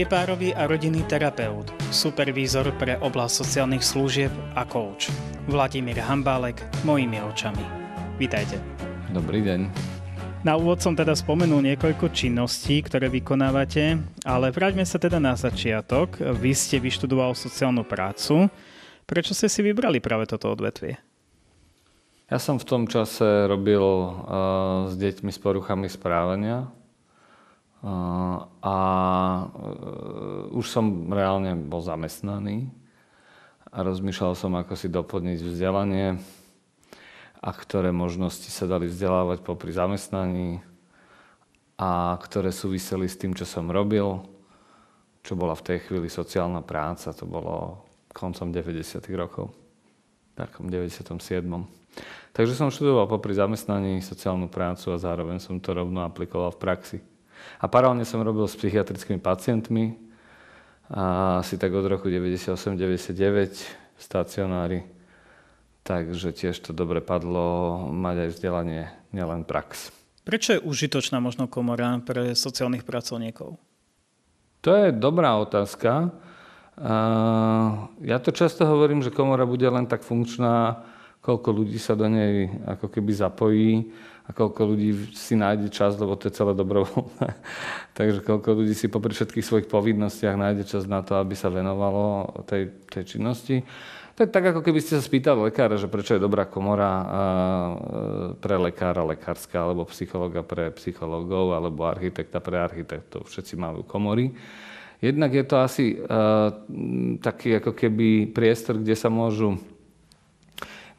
Je párový a rodinný terapeut, supervízor pre oblasť sociálnych služieb a coach. Vladimír Hambálek, mojimi očami. Vítajte. Dobrý deň. Na úvod som teda spomenul niekoľko činností, ktoré vykonávate, ale vráťme sa teda na začiatok. Vy ste vyštudoval sociálnu prácu. Prečo ste si vybrali práve toto odvetvie? Ja som v tom čase robil uh, s deťmi s poruchami správania uh, už som reálne bol zamestnaný a rozmýšľal som, ako si doplniť vzdelanie a ktoré možnosti sa dali vzdelávať popri zamestnaní a ktoré súviseli s tým, čo som robil, čo bola v tej chvíli sociálna práca, to bolo koncom 90. rokov, takom 97. Takže som študoval popri zamestnaní sociálnu prácu a zároveň som to rovno aplikoval v praxi. A paralelne som robil s psychiatrickými pacientmi, a asi tak od roku 98-99 v stacionári. Takže tiež to dobre padlo mať aj vzdelanie, nielen prax. Prečo je užitočná možno komora pre sociálnych pracovníkov? To je dobrá otázka. Ja to často hovorím, že komora bude len tak funkčná, koľko ľudí sa do nej ako keby zapojí a koľko ľudí si nájde čas, lebo to je celé dobrovoľné. Takže koľko ľudí si popri všetkých svojich povinnostiach nájde čas na to, aby sa venovalo tej, tej činnosti. To je tak, ako keby ste sa spýtali lekára, že prečo je dobrá komora pre lekára lekárska, alebo psychologa pre psychologov, alebo architekta pre architektov. Všetci majú komory. Jednak je to asi uh, taký ako keby priestor, kde sa môžu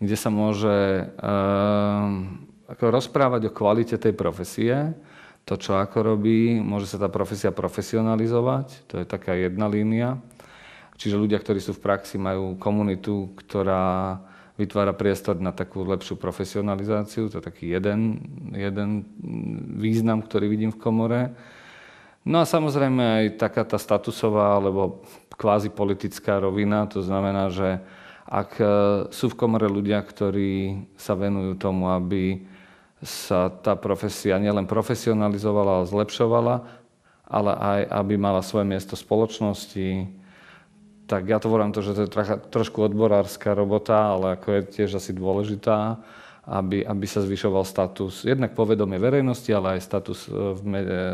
kde sa môže ehm, ako rozprávať o kvalite tej profesie, to, čo ako robí, môže sa tá profesia profesionalizovať, to je taká jedna línia. Čiže ľudia, ktorí sú v praxi, majú komunitu, ktorá vytvára priestor na takú lepšiu profesionalizáciu, to je taký jeden, jeden význam, ktorý vidím v komore. No a samozrejme aj taká tá statusová alebo kvázi politická rovina, to znamená, že ak e, sú v komore ľudia, ktorí sa venujú tomu, aby sa tá profesia nielen profesionalizovala a zlepšovala, ale aj aby mala svoje miesto v spoločnosti. Tak ja to volám to, že to je trošku odborárska robota, ale ako je tiež asi dôležitá, aby, aby sa zvyšoval status, jednak povedomie verejnosti, ale aj status e, e,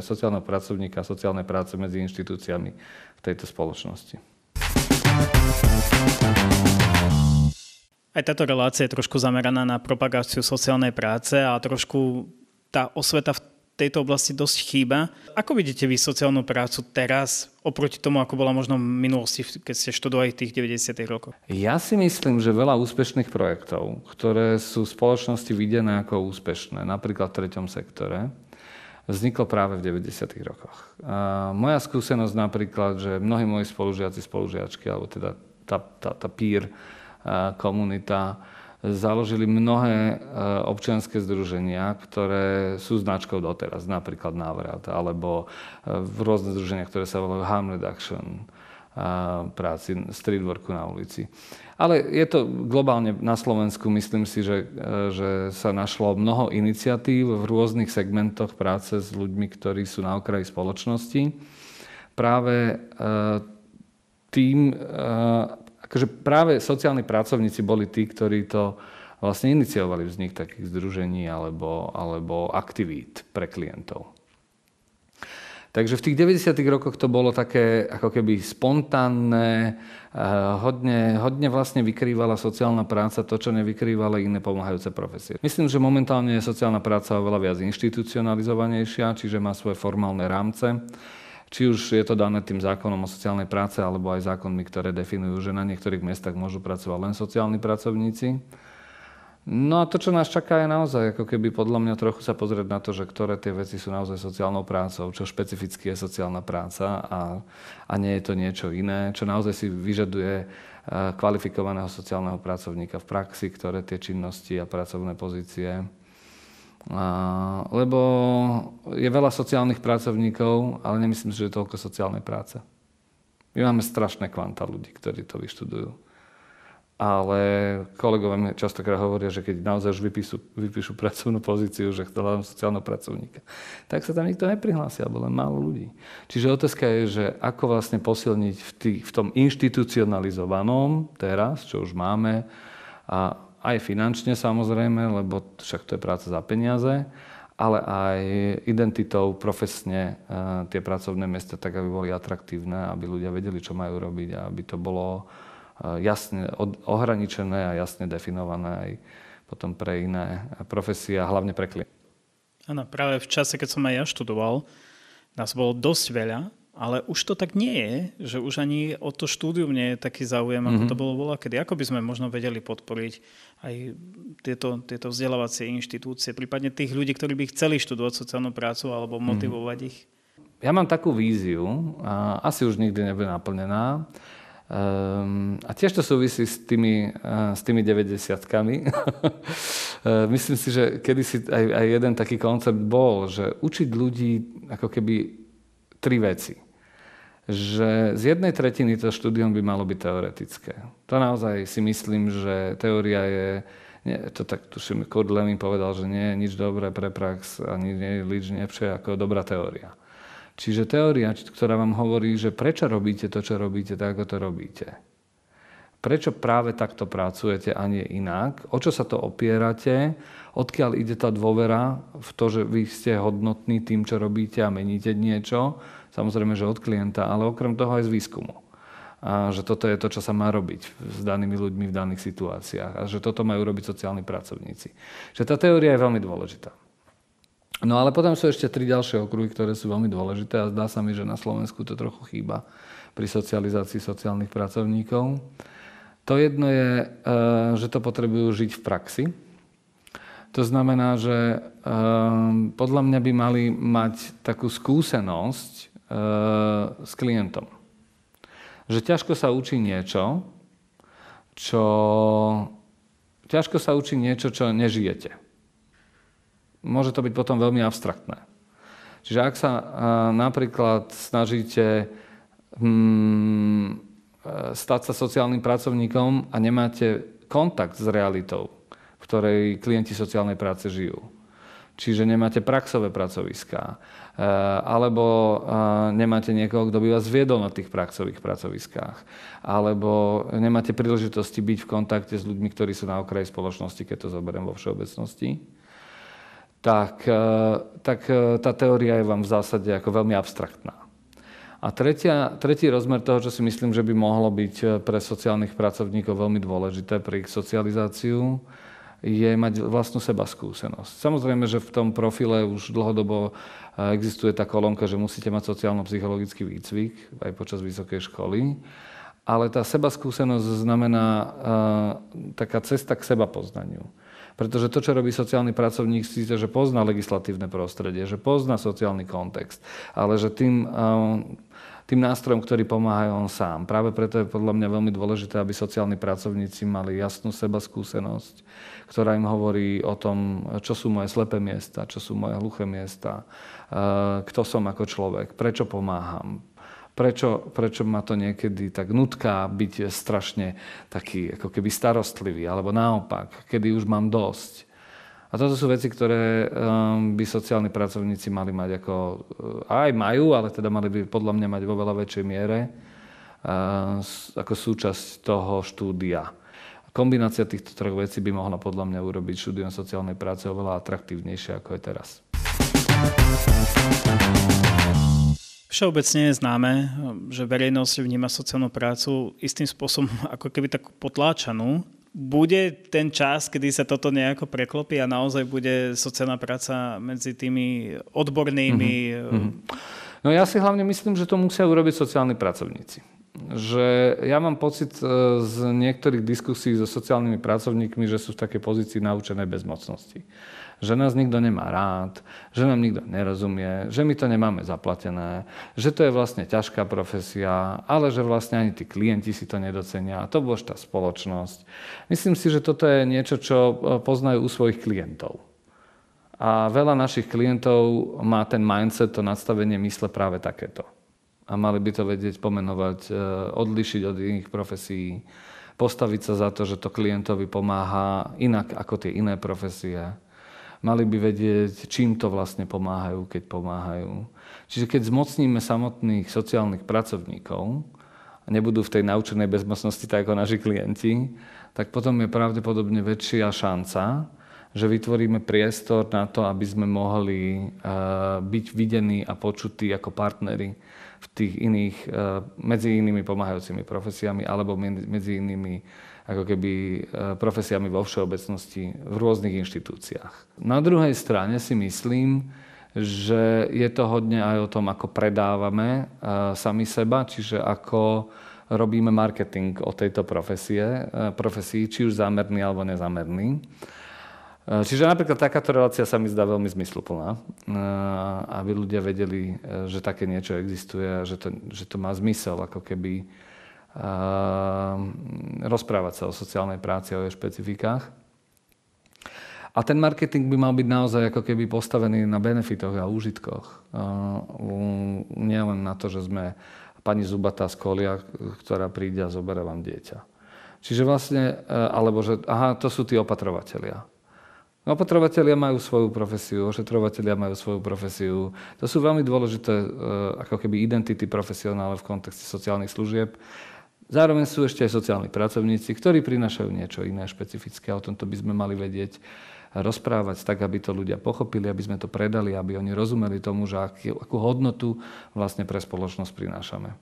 sociálneho pracovníka a sociálnej práce medzi inštitúciami v tejto spoločnosti. Thank you. Aj táto relácia je trošku zameraná na propagáciu sociálnej práce a trošku tá osveta v tejto oblasti dosť chýba. Ako vidíte vy sociálnu prácu teraz oproti tomu, ako bola možno v minulosti, keď ste študovali tých 90. rokov? Ja si myslím, že veľa úspešných projektov, ktoré sú v spoločnosti videné ako úspešné, napríklad v treťom sektore, vzniklo práve v 90. rokoch. A moja skúsenosť napríklad, že mnohí moji spolužiaci, spolužiačky, alebo teda tá, tá, tá peer komunita. Založili mnohé e, občianské združenia, ktoré sú značkou doteraz, napríklad Návrat, alebo e, v rôzne združenia, ktoré sa volajú Harm Reduction, e, práci, streetworku na ulici. Ale je to globálne na Slovensku, myslím si, že, že sa našlo mnoho iniciatív v rôznych segmentoch práce s ľuďmi, ktorí sú na okraji spoločnosti. Práve tým, akože práve sociálni pracovníci boli tí, ktorí to vlastne iniciovali vznik takých združení alebo, alebo aktivít pre klientov. Takže v tých 90. rokoch to bolo také ako keby spontánne, eh, hodne, hodne vlastne vykrývala sociálna práca to, čo nevykrývala iné pomáhajúce profesie. Myslím, že momentálne je sociálna práca oveľa viac inštitucionalizovanejšia, čiže má svoje formálne rámce či už je to dané tým zákonom o sociálnej práce, alebo aj zákonmi, ktoré definujú, že na niektorých miestach môžu pracovať len sociálni pracovníci. No a to, čo nás čaká, je naozaj ako keby podľa mňa trochu sa pozrieť na to, že ktoré tie veci sú naozaj sociálnou prácou, čo špecificky je sociálna práca a, a nie je to niečo iné, čo naozaj si vyžaduje e, kvalifikovaného sociálneho pracovníka v praxi, ktoré tie činnosti a pracovné pozície lebo je veľa sociálnych pracovníkov, ale nemyslím si, že je toľko sociálnej práce. My máme strašné kvanta ľudí, ktorí to vyštudujú. Ale kolegovia mi častokrát hovoria, že keď naozaj už vypíšu, vypíšu pracovnú pozíciu, že hľadám sociálneho pracovníka, tak sa tam nikto neprihlási, alebo len málo ľudí. Čiže otázka je, že ako vlastne posilniť v, tý, v tom inštitucionalizovanom teraz, čo už máme, a aj finančne samozrejme, lebo však to je práca za peniaze, ale aj identitou profesne e, tie pracovné miesta tak, aby boli atraktívne, aby ľudia vedeli, čo majú robiť a aby to bolo e, jasne ohraničené a jasne definované aj potom pre iné profesie a hlavne pre klientov. Áno, práve v čase, keď som aj ja študoval, nás bolo dosť veľa ale už to tak nie je, že už ani o to štúdium nie je taký záujem, mm-hmm. ako mhm. to bolo bola, kedy ako by sme možno vedeli podporiť aj tieto, tieto vzdelávacie inštitúcie, prípadne tých ľudí, ktorí by chceli študovať sociálnu prácu alebo mhm. motivovať mm-hmm. ich. Ja mám takú víziu, a asi už nikdy nebude naplnená, Um, a tiež to súvisí s tými, uh, s tými 90-kami. myslím si, že kedysi aj, aj jeden taký koncept bol, že učiť ľudí ako keby tri veci že z jednej tretiny to štúdium by malo byť teoretické. To naozaj si myslím, že teória je, nie, to tak tuším, Kurt Lenin povedal, že nie je nič dobré pre prax, ani nie je nič lepšie ako dobrá teória. Čiže teória, ktorá vám hovorí, že prečo robíte to, čo robíte, tak ako to robíte. Prečo práve takto pracujete a nie inak? O čo sa to opierate? Odkiaľ ide tá dôvera v to, že vy ste hodnotní tým, čo robíte a meníte niečo? samozrejme, že od klienta, ale okrem toho aj z výskumu. A že toto je to, čo sa má robiť s danými ľuďmi v daných situáciách a že toto majú robiť sociálni pracovníci. Že tá teória je veľmi dôležitá. No ale potom sú ešte tri ďalšie okruhy, ktoré sú veľmi dôležité a zdá sa mi, že na Slovensku to trochu chýba pri socializácii sociálnych pracovníkov. To jedno je, e, že to potrebujú žiť v praxi. To znamená, že e, podľa mňa by mali mať takú skúsenosť s klientom. Že ťažko sa učí niečo, čo... Ťažko sa učí niečo, čo nežijete. Môže to byť potom veľmi abstraktné. Čiže ak sa napríklad snažíte hm, stať sa sociálnym pracovníkom a nemáte kontakt s realitou, v ktorej klienti sociálnej práce žijú, čiže nemáte praxové pracoviská, eh, alebo eh, nemáte niekoho, kto by vás viedol na tých praxových pracoviskách, alebo nemáte príležitosti byť v kontakte s ľuďmi, ktorí sú na okraji spoločnosti, keď to zoberiem vo všeobecnosti, tak, eh, tak tá teória je vám v zásade ako veľmi abstraktná. A tretia, tretí rozmer toho, čo si myslím, že by mohlo byť pre sociálnych pracovníkov veľmi dôležité pre ich socializáciu, je mať vlastnú seba skúsenosť. Samozrejme, že v tom profile už dlhodobo e, existuje tá kolónka, že musíte mať sociálno-psychologický výcvik aj počas vysokej školy, ale tá seba skúsenosť znamená uh, taká cesta k seba poznaniu. Pretože to, čo robí sociálny pracovník, síce, že pozná legislatívne prostredie, že pozná sociálny kontext, ale že tým uh, tým nástrojom, ktorý pomáha on sám. Práve preto je podľa mňa veľmi dôležité, aby sociálni pracovníci mali jasnú seba skúsenosť, ktorá im hovorí o tom, čo sú moje slepé miesta, čo sú moje hluché miesta, e, kto som ako človek, prečo pomáham, prečo, prečo ma to niekedy tak nutká byť strašne taký ako keby starostlivý, alebo naopak, kedy už mám dosť. A toto sú veci, ktoré ehm, by sociálni pracovníci mali mať ako... E, aj majú, ale teda mali by podľa mňa mať vo veľa väčšej miere e, ako súčasť toho štúdia. Kombinácia týchto troch vecí by mohla podľa mňa urobiť štúdium sociálnej práce oveľa atraktívnejšie, ako je teraz. Všeobecne je známe, že verejnosť vníma sociálnu prácu istým spôsobom ako keby tak potláčanú bude ten čas, kedy sa toto nejako preklopí a naozaj bude sociálna práca medzi tými odbornými... Mm-hmm. No ja si hlavne myslím, že to musia urobiť sociálni pracovníci že ja mám pocit e, z niektorých diskusí so sociálnymi pracovníkmi, že sú v takej pozícii naučené bezmocnosti. Že nás nikto nemá rád, že nám nikto nerozumie, že my to nemáme zaplatené, že to je vlastne ťažká profesia, ale že vlastne ani tí klienti si to nedocenia. A to bož tá spoločnosť. Myslím si, že toto je niečo, čo e, poznajú u svojich klientov. A veľa našich klientov má ten mindset, to nastavenie mysle práve takéto a mali by to vedieť pomenovať, e, odlišiť od iných profesí, postaviť sa za to, že to klientovi pomáha inak ako tie iné profesie. Mali by vedieť, čím to vlastne pomáhajú, keď pomáhajú. Čiže keď zmocníme samotných sociálnych pracovníkov, a nebudú v tej naučenej bezmocnosti tak ako naši klienti, tak potom je pravdepodobne väčšia šanca, že vytvoríme priestor na to, aby sme mohli e, byť videní a počutí ako partnery v tých iných, eh, medzi inými pomáhajúcimi profesiami alebo medzi inými ako keby eh, profesiami vo všeobecnosti v rôznych inštitúciách. Na druhej strane si myslím, že je to hodne aj o tom, ako predávame eh, sami seba, čiže ako robíme marketing o tejto profesie, profesii, či už zámerný alebo nezámerný. Eh, čiže napríklad takáto relácia sa mi zdá veľmi zmysluplná, eh, aby ľudia vedeli, eh, že také niečo existuje a že to, že to má zmysel, ako keby rozprávať sa o sociálnej práci, o jej špecifikách. A ten marketing by mal byť naozaj ako keby postavený na benefitoch a úžitkoch. Nie len na to, že sme pani Zubatá z kolia, ktorá príde a zoberie vám dieťa. Čiže vlastne, alebo že aha, to sú tí opatrovateľia. No, Opatrovateľia majú svoju profesiu, ošetrovateľia majú svoju profesiu. To sú veľmi dôležité e, ako keby identity profesionále v kontexte sociálnych služieb. Zároveň sú ešte aj sociálni pracovníci, ktorí prinášajú niečo iné špecifické. O tomto by sme mali vedieť rozprávať tak, aby to ľudia pochopili, aby sme to predali, aby oni rozumeli tomu, že akú hodnotu vlastne pre spoločnosť prinášame.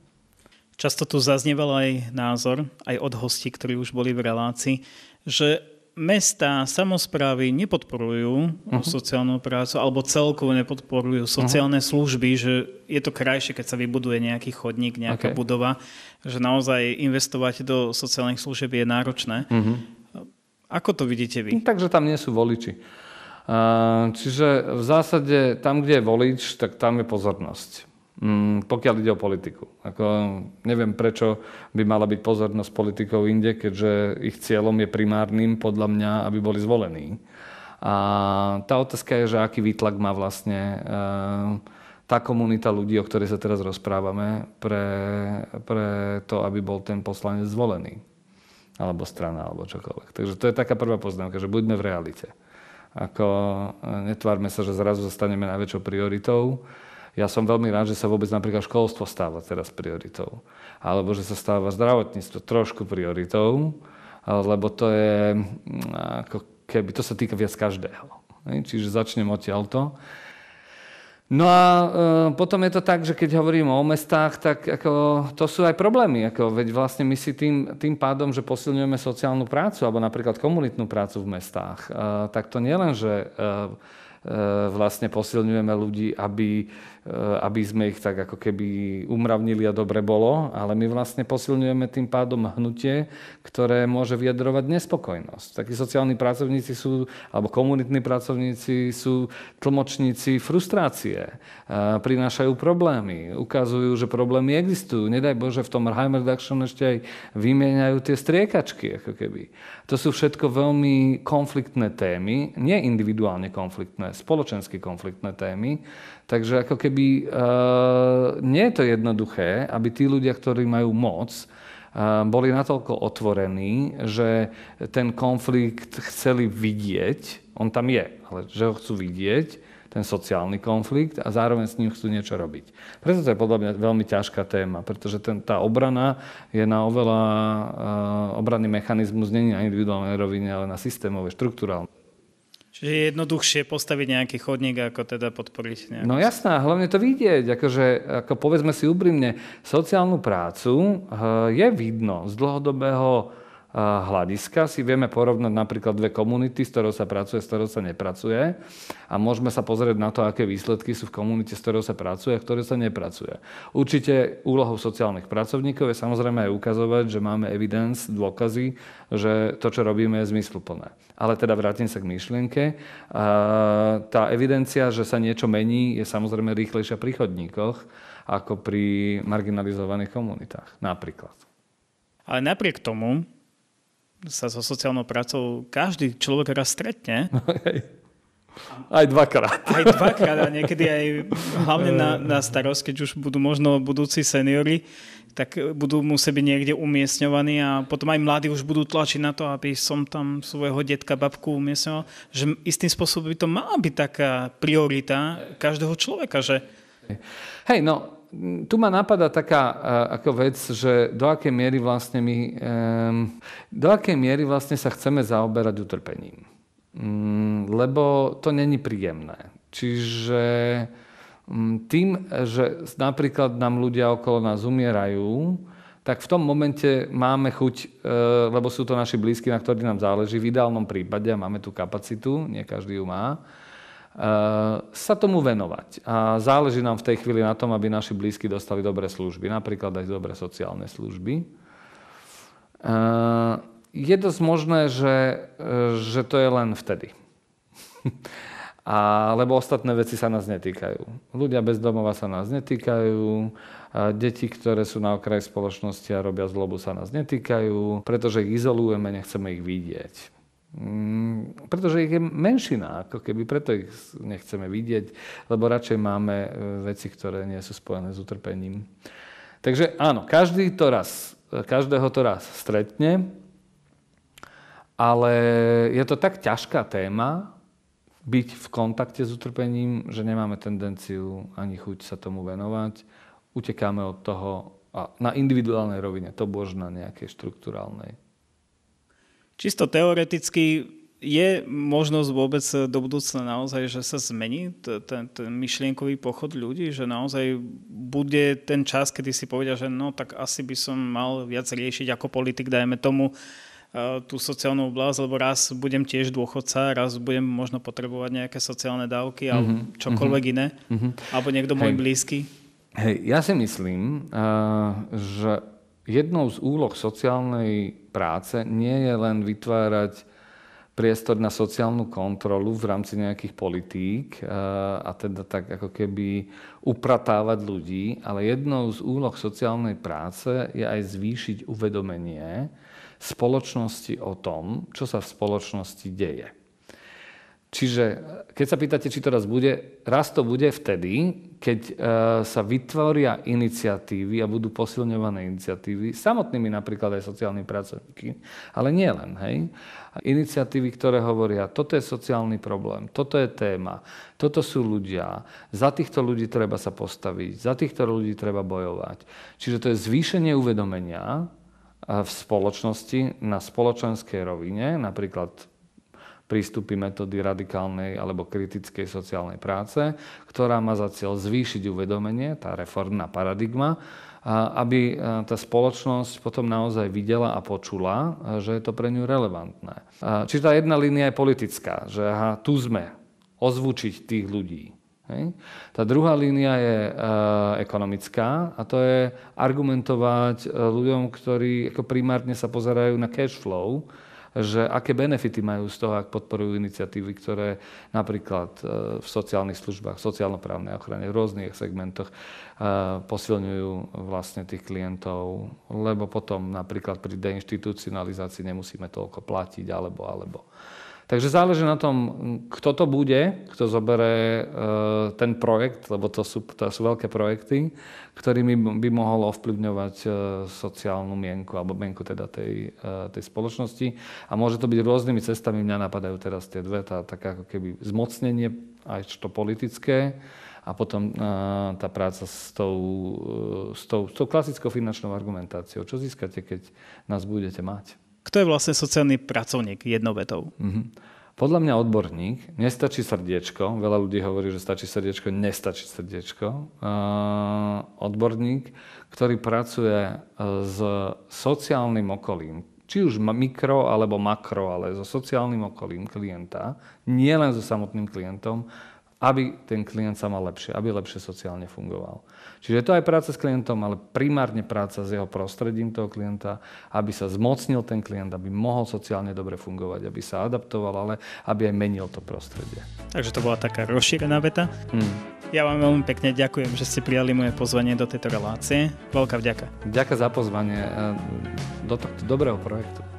Často tu zaznieval aj názor, aj od hostí, ktorí už boli v relácii, že mesta, samozprávy nepodporujú uh-huh. sociálnu prácu alebo celkovo nepodporujú mhm. sociálne uh-huh. služby, že je to krajšie, keď sa vybuduje nejaký chodník, nejaká okay. budova, že naozaj investovať do sociálnych služieb je náročné. Uh-huh. Ako to vidíte vy? No, takže tam nie sú voliči. Čiže v zásade tam, kde je volič, tak tam je pozornosť. Mm, pokiaľ ide o politiku. Ako, neviem, prečo by mala byť pozornosť politikov inde, keďže ich cieľom je primárnym, podľa mňa, aby boli zvolení. A tá otázka je, že aký výtlak má vlastne e, tá komunita ľudí, o ktorej sa teraz rozprávame, pre, pre to, aby bol ten poslanec zvolený. Alebo strana, alebo čokoľvek. Takže to je taká prvá poznámka, že buďme v realite. Ako eh, netvárme sa, že zrazu zostaneme najväčšou prioritou ja som veľmi rád, že sa vôbec napríklad školstvo stáva teraz prioritou. Alebo že sa stáva zdravotníctvo trošku prioritou, lebo to je mm, ako keby, to sa týka viac každého. Čiže začnem odtiaľto. No a e, potom je to tak, že keď hovorím o mestách, tak ako, to sú aj problémy. Ako, veď vlastne my si tým, tým pádom, že posilňujeme sociálnu prácu alebo napríklad komunitnú prácu v mestách, e, tak to nielen, že e, e, vlastne posilňujeme ľudí, aby Eh, aby sme ich tak ako keby umravnili a dobre bolo, ale my vlastne posilňujeme tým pádom hnutie, ktoré môže vyjadrovať nespokojnosť. Takí sociálni pracovníci sú, alebo komunitní pracovníci sú tlmočníci frustrácie, eh, prinášajú problémy, ukazujú, že problémy existujú. Nedaj Bože, v tom Rheim ešte aj vymieňajú tie striekačky, ako keby. To sú všetko veľmi konfliktné témy, nie individuálne konfliktné, spoločensky konfliktné témy, Takže ako keby uh, nie je to jednoduché, aby tí ľudia, ktorí majú moc, uh, boli natoľko otvorení, že ten konflikt chceli vidieť, on tam je, ale že ho chcú vidieť, ten sociálny konflikt a zároveň s ním chcú niečo robiť. Preto to je podľa mňa veľmi ťažká téma, pretože ten, tá obrana je na oveľa, uh, obranný mechanizmus není na individuálnej rovine, ale na systémovej, štruktúrálnej. Čiže je jednoduchšie postaviť nejaký chodník, ako teda podporiť nejaký... No jasná, hlavne to vidieť. Akože, ako povedzme si úprimne, sociálnu prácu eh, je vidno z dlhodobého hľadiska si vieme porovnať napríklad dve komunity, s ktorou sa pracuje, s ktorou sa nepracuje a môžeme sa pozrieť na to, aké výsledky sú v komunite, s ktorou sa pracuje a ktoré sa nepracuje. Určite úlohou sociálnych pracovníkov je samozrejme aj ukazovať, že máme evidence, dôkazy, že to, čo robíme, je zmysluplné. Ale teda vrátim sa k myšlienke. Tá evidencia, že sa niečo mení, je samozrejme rýchlejšia pri chodníkoch ako pri marginalizovaných komunitách napríklad. Ale napriek tomu, sa so sociálnou prácou každý človek raz stretne. No, aj dvakrát. Aj dvakrát a niekedy aj hlavne na, eh. na starost, keď už budú možno budúci seniory, tak budú musieť byť niekde umiestňovaní a potom aj mladí už budú tlačiť na to, aby som tam svojho detka, babku umiestňoval. Že istým spôsobom by to mala byť taká priorita každého človeka, že... Hej, no tu ma napadá taká e, ako vec, že do akej miery vlastne my, do akej miery vlastne sa chceme zaoberať utrpením. Mm, lebo to není príjemné. Čiže mm, tým, že napríklad nám ľudia okolo nás umierajú, tak v tom momente máme chuť, e, lebo sú to naši blízky, na ktorých nám záleží, v ideálnom prípade máme tú kapacitu, nie každý ju má, Eh, sa tomu venovať. A záleží nám v tej chvíli na tom, aby naši blízky dostali dobré služby, napríklad aj dobré sociálne služby. Eh, je dosť možné, že, eh, že to je len vtedy. A, lebo ostatné veci sa nás netýkajú. Ľudia bez domova sa nás netýkajú, a deti, ktoré sú na okraji spoločnosti a robia zlobu, sa nás netýkajú, pretože ich izolujeme, nechceme ich vidieť. Mm, pretože ich je menšina, ako keby preto ich nechceme vidieť, lebo radšej máme e, veci, ktoré nie sú spojené s utrpením. Takže áno, každý to raz, e, každého to raz stretne, ale je to tak ťažká téma byť v kontakte s utrpením, že nemáme tendenciu ani chuť sa tomu venovať. Utekáme od toho a na individuálnej rovine, to bož na nejakej štruktúrálnej. Čisto teoreticky je možnosť vôbec do budúcna naozaj, že sa zmení ten, ten myšlienkový pochod ľudí, že naozaj bude ten čas, kedy si povedia, že no tak asi by som mal viac riešiť ako politik, dajme tomu e, tú sociálnu oblasť, lebo raz budem tiež dôchodca, raz budem možno potrebovať nejaké sociálne dávky alebo mm-hmm, čokoľvek mm-hmm, iné, mm-hmm. alebo niekto môj blízky. Hej, ja si myslím, uh, že jednou z úloh sociálnej práce nie je len vytvárať priestor na sociálnu kontrolu v rámci nejakých politík eh, a teda tak ako keby upratávať ľudí, ale jednou z úloh sociálnej práce je aj zvýšiť uvedomenie spoločnosti o tom, čo sa v spoločnosti deje. Čiže e, keď sa pýtate, či to raz bude, raz to bude vtedy, keď e, sa vytvoria iniciatívy a budú posilňované iniciatívy, samotnými napríklad aj sociálnymi pracovníky, ale nie len, hej. Iniciatívy, ktoré hovoria, toto je sociálny problém, toto je téma, toto sú ľudia, za týchto ľudí treba sa postaviť, za týchto ľudí treba bojovať. Čiže to je zvýšenie uvedomenia e, v spoločnosti na spoločenskej rovine, napríklad prístupy metódy radikálnej alebo kritickej sociálnej práce, ktorá má za cieľ zvýšiť uvedomenie, tá reformná paradigma, aby e, tá spoločnosť potom naozaj videla a počula, e, že je to pre ňu relevantné. E, Čiže tá jedna línia je politická, že aha, tu sme, ozvučiť tých ľudí. Hej. Tá druhá línia je e, ekonomická a to je argumentovať ľuďom, ktorí ako primárne sa pozerajú na cash flow, že aké benefity majú z toho, ak podporujú iniciatívy, ktoré napríklad e, v sociálnych službách, sociálno-právnej ochrane, v rôznych segmentoch e, posilňujú vlastne tých klientov, lebo potom napríklad pri deinstitucionalizácii nemusíme toľko platiť, alebo, alebo. Takže záleží na tom, kto to bude, kto zobere e, ten projekt, lebo to sú, to sú veľké projekty, ktorými by mohol ovplyvňovať e, sociálnu mienku, alebo mienku teda tej, e, tej spoločnosti. A môže to byť rôznymi cestami. Mňa napadajú teraz tie dve, tá, také ako keby zmocnenie, aj to politické, a potom tá práca s tou, s, tou, s tou klasickou finančnou argumentáciou. Čo získate, keď nás budete mať? kto je vlastne sociálny pracovník jednovetou? Mm-hmm. Podľa mňa odborník, nestačí srdiečko, veľa ľudí hovorí, že stačí srdiečko, nestačí srdiečko. Uh, odborník, ktorý pracuje e, s sociálnym okolím, či už mikro alebo makro, ale so sociálnym okolím klienta, nie len so samotným klientom, aby ten klient sa mal lepšie, aby lepšie sociálne fungoval. Čiže je to aj práca s klientom, ale primárne práca s jeho prostredím toho klienta, aby sa zmocnil ten klient, aby mohol sociálne dobre fungovať, aby sa adaptoval, ale aby aj menil to prostredie. Takže to bola taká rozšírená veta. Hmm. Ja vám veľmi pekne ďakujem, že ste prijali moje pozvanie do tejto relácie. Veľká vďaka. Ďakujem za pozvanie eh, do tohto dobrého projektu.